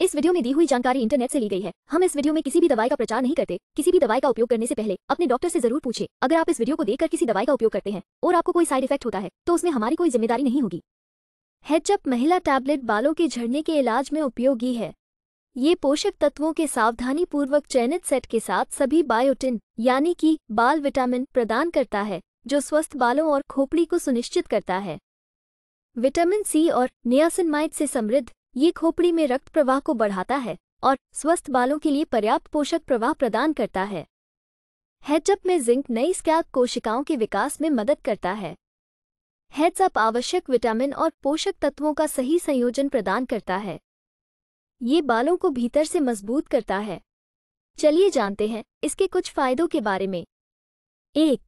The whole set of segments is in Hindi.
इस वीडियो में दी हुई जानकारी इंटरनेट से ली गई है हम इस वीडियो में किसी भी दवाई का प्रचार नहीं करते किसी भी दवाई का उपयोग करने से पहले अपने डॉक्टर से जरूर पूछे अगर आप इस वीडियो को देखकर किसी दवाई का उपयोग करते हैं और आपको कोई साइड इफेक्ट होता है तो उसमें हमारी कोई जिम्मेदारी नहीं होगी हेचअप महिला टैबलेट बालों के झड़ने के इलाज में उपयोगी है ये पोषक तत्वों के सावधानी पूर्वक चयनित सेट के साथ सभी बायोटिन यानी कि बाल विटामिन प्रदान करता है जो स्वस्थ बालों और खोपड़ी को सुनिश्चित करता है विटामिन सी और नियासिनमाइट से समृद्ध ये खोपड़ी में रक्त प्रवाह को बढ़ाता है और स्वस्थ बालों के लिए पर्याप्त पोषक प्रवाह प्रदान करता है हेडजप में जिंक नई स्कैल्प कोशिकाओं के विकास में मदद करता है हेड्सअप आवश्यक विटामिन और पोषक तत्वों का सही संयोजन प्रदान करता है ये बालों को भीतर से मजबूत करता है चलिए जानते हैं इसके कुछ फायदों के बारे में एक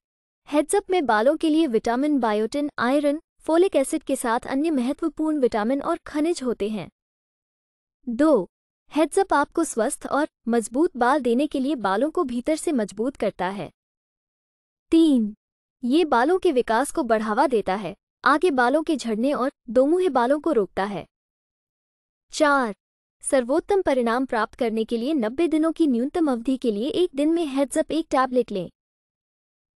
हेड्सअप में बालों के लिए vitamin biotin iron folic acid के साथ अन्य महत्वपूर्ण विटामिन और खनिज होते हैं दो हेड्सअप आपको स्वस्थ और मजबूत बाल देने के लिए बालों को भीतर से मजबूत करता है तीन ये बालों के विकास को बढ़ावा देता है आगे बालों के झड़ने और दोमुहे बालों को रोकता है चार सर्वोत्तम परिणाम प्राप्त करने के लिए 90 दिनों की न्यूनतम अवधि के लिए एक दिन में हेड्सअप एक टैबलेट लें